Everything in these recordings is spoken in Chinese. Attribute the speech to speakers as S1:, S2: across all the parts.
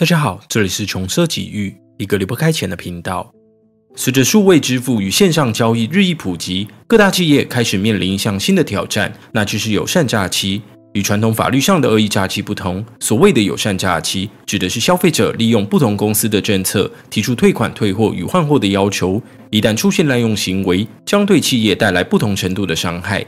S1: 大家好，这里是穷奢己欲，一个离不开钱的频道。随着数位支付与线上交易日益普及，各大企业开始面临一项新的挑战，那就是友善假期。与传统法律上的恶意假期不同，所谓的友善假期指的是消费者利用不同公司的政策，提出退款、退货与换货的要求。一旦出现滥用行为，将对企业带来不同程度的伤害。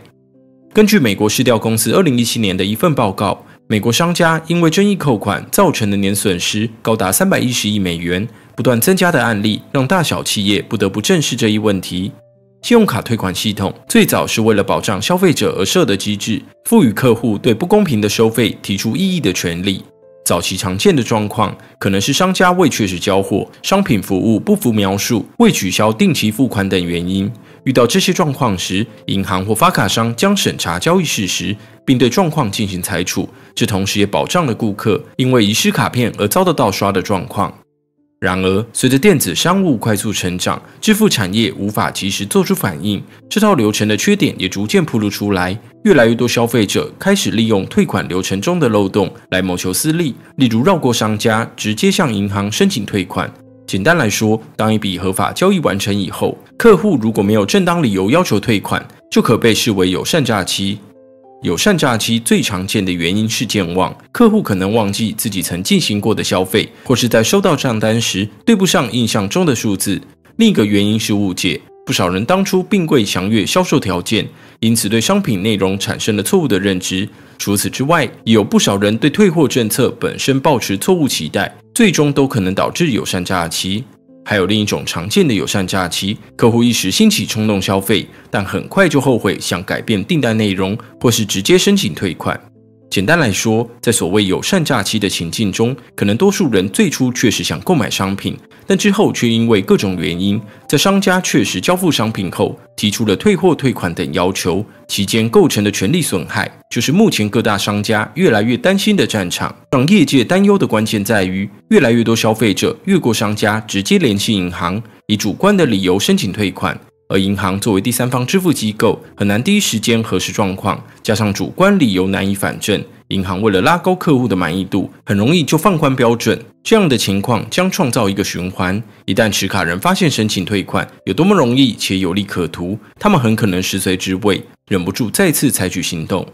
S1: 根据美国市调公司二零一七年的一份报告。美国商家因为争议扣款造成的年损失高达三百一十亿美元，不断增加的案例让大小企业不得不正视这一问题。信用卡退款系统最早是为了保障消费者而设的机制，赋予客户对不公平的收费提出异议的权利。早期常见的状况可能是商家未确实交货、商品服务不符描述、未取消定期付款等原因。遇到这些状况时，银行或发卡商将审查交易事实，并对状况进行裁处。这同时也保障了顾客因为遗失卡片而遭得到刷的状况。然而，随着电子商务快速成长，支付产业无法及时做出反应，这套流程的缺点也逐渐暴露出来。越来越多消费者开始利用退款流程中的漏洞来谋求私利，例如绕过商家，直接向银行申请退款。简单来说，当一笔合法交易完成以后，客户如果没有正当理由要求退款，就可被视为有善诈欺。有善诈欺最常见的原因是健忘，客户可能忘记自己曾进行过的消费，或是在收到账单时对不上印象中的数字。另一个原因是误解，不少人当初并未详越销售条件，因此对商品内容产生了错误的认知。除此之外，也有不少人对退货政策本身抱持错误期待。最终都可能导致友善假期。还有另一种常见的友善假期，客户一时兴起冲动消费，但很快就后悔，想改变订单内容，或是直接申请退款。简单来说，在所谓友善假期的情境中，可能多数人最初确实想购买商品，但之后却因为各种原因，在商家确实交付商品后，提出了退货退款等要求，期间构成的权利损害，就是目前各大商家越来越担心的战场。让业界担忧的关键在于，越来越多消费者越过商家直接联系银行，以主观的理由申请退款。而银行作为第三方支付机构，很难第一时间核实状况，加上主观理由难以反证，银行为了拉高客户的满意度，很容易就放宽标准。这样的情况将创造一个循环：一旦持卡人发现申请退款有多么容易且有利可图，他们很可能食随之位，忍不住再次采取行动。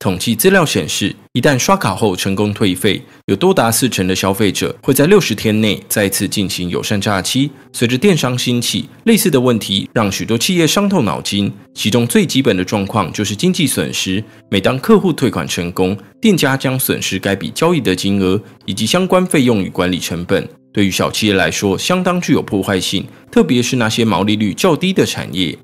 S1: 统计资料显示，一旦刷卡后成功退费，有多达四成的消费者会在六十天内再次进行友善诈欺。随着电商兴起，类似的问题让许多企业伤透脑筋。其中最基本的状况就是经济损失。每当客户退款成功，店家将损失该笔交易的金额以及相关费用与管理成本。对于小企业来说，相当具有破坏性，特别是那些毛利率较低的产业。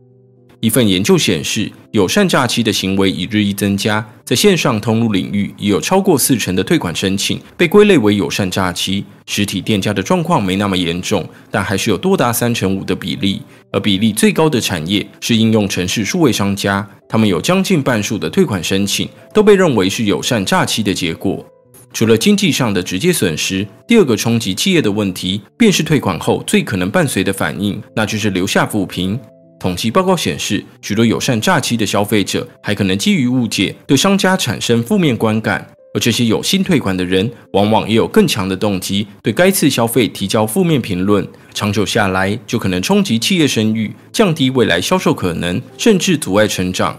S1: 一份研究显示，友善诈欺的行为已日益增加，在线上通路领域，已有超过四成的退款申请被归类为友善诈欺。实体店家的状况没那么严重，但还是有多达三成五的比例。而比例最高的产业是应用城市数位商家，他们有将近半数的退款申请都被认为是友善诈欺的结果。除了经济上的直接损失，第二个冲击企业的问题便是退款后最可能伴随的反应，那就是留下补平。统计报告显示，许多友善诈欺的消费者还可能基于误解对商家产生负面观感，而这些有心退款的人，往往也有更强的动机对该次消费提交负面评论。长久下来，就可能冲击企业声誉，降低未来销售可能，甚至阻碍成长。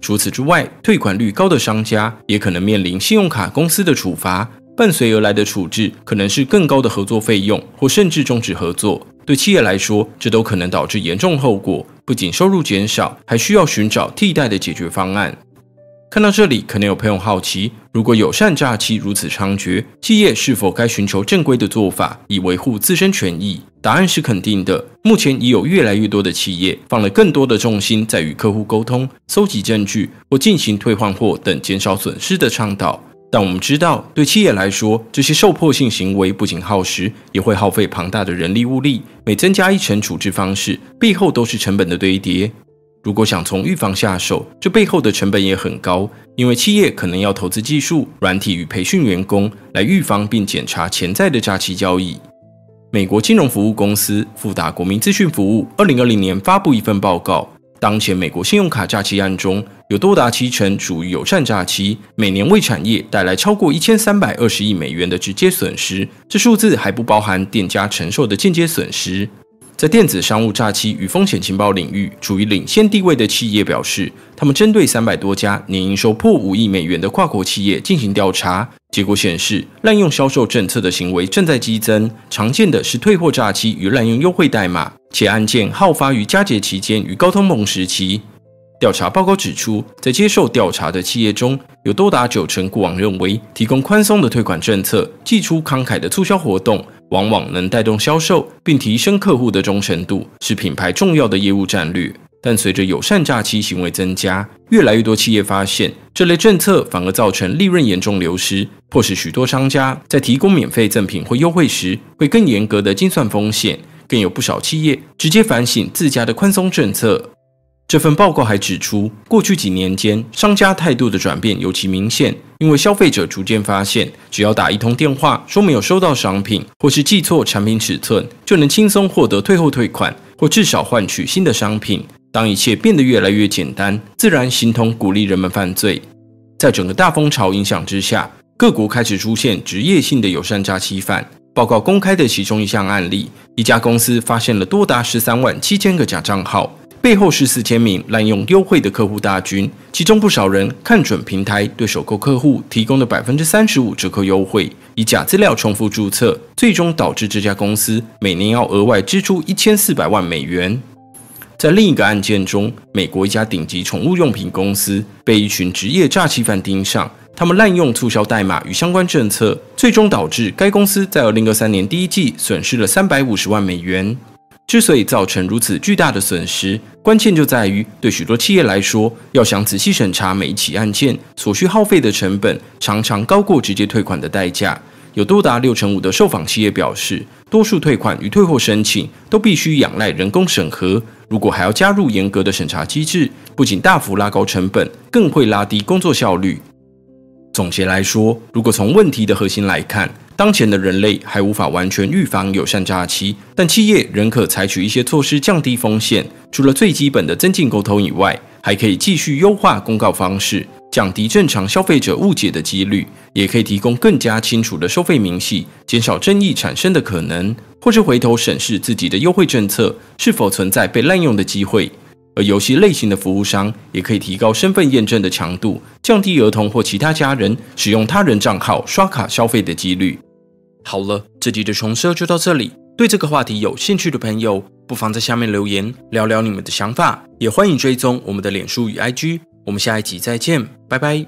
S1: 除此之外，退款率高的商家也可能面临信用卡公司的处罚，伴随而来的处置可能是更高的合作费用，或甚至终止合作。对企业来说，这都可能导致严重后果，不仅收入减少，还需要寻找替代的解决方案。看到这里，可能有朋友好奇，如果友善诈欺如此猖獗，企业是否该寻求正规的做法以维护自身权益？答案是肯定的。目前已有越来越多的企业放了更多的重心在与客户沟通、搜集证据或进行退换货等减少损失的倡导。但我们知道，对企业来说，这些受迫性行为不仅耗时，也会耗费庞大的人力物力。每增加一层处置方式，背后都是成本的堆叠。如果想从预防下手，这背后的成本也很高，因为企业可能要投资技术、软体与培训员工来预防并检查潜在的假期交易。美国金融服务公司富达国民资讯服务二零二零年发布一份报告，当前美国信用卡假期案中。有多达七成属于友善诈期，每年为产业带来超过一千三百二十亿美元的直接损失，这数字还不包含店家承受的间接损失。在电子商务诈欺与风险情报领域处于领先地位的企业表示，他们针对三百多家年营收破五亿美元的跨国企业进行调查，结果显示，滥用销售政策的行为正在激增，常见的是退货诈欺与滥用优惠代码，且案件好发于佳节期间与高通膨时期。调查报告指出，在接受调查的企业中，有多达九成过往认为，提供宽松的退款政策、寄出慷慨的促销活动，往往能带动销售并提升客户的忠诚度，是品牌重要的业务战略。但随着友善诈欺行为增加，越来越多企业发现，这类政策反而造成利润严重流失，迫使许多商家在提供免费赠品或优惠时，会更严格的精算风险。更有不少企业直接反省自家的宽松政策。这份报告还指出，过去几年间，商家态度的转变尤其明显，因为消费者逐渐发现，只要打一通电话，说没有收到商品，或是记错产品尺寸，就能轻松获得退货退款，或至少换取新的商品。当一切变得越来越简单，自然形同鼓励人们犯罪。在整个大风潮影响之下，各国开始出现职业性的友善诈欺犯。报告公开的其中一项案例，一家公司发现了多达十三万七千个假账号。背后是四千名滥用优惠的客户大军，其中不少人看准平台对首购客户提供的百分之三十五折扣优惠，以假资料重复注册，最终导致这家公司每年要额外支出一千四百万美元。在另一个案件中，美国一家顶级宠物用品公司被一群职业诈欺犯盯上，他们滥用促销代码与相关政策，最终导致该公司在二零二三年第一季损失了三百五十万美元。之所以造成如此巨大的损失，关键就在于对许多企业来说，要想仔细审查每一起案件，所需耗费的成本常常高过直接退款的代价。有多达六成五的受访企业表示，多数退款与退货申请都必须仰赖人工审核。如果还要加入严格的审查机制，不仅大幅拉高成本，更会拉低工作效率。总结来说，如果从问题的核心来看，当前的人类还无法完全预防友善假期，但企业仍可采取一些措施降低风险。除了最基本的增进沟通以外，还可以继续优化公告方式，降低正常消费者误解的几率；，也可以提供更加清楚的收费明细，减少争议产生的可能；，或是回头审视自己的优惠政策是否存在被滥用的机会。而游戏类型的服务商也可以提高身份验证的强度，降低儿童或其他家人使用他人账号刷卡消费的几率。好了，这集的重设就到这里。对这个话题有兴趣的朋友，不妨在下面留言聊聊你们的想法，也欢迎追踪我们的脸书与 IG。我们下一集再见，拜拜。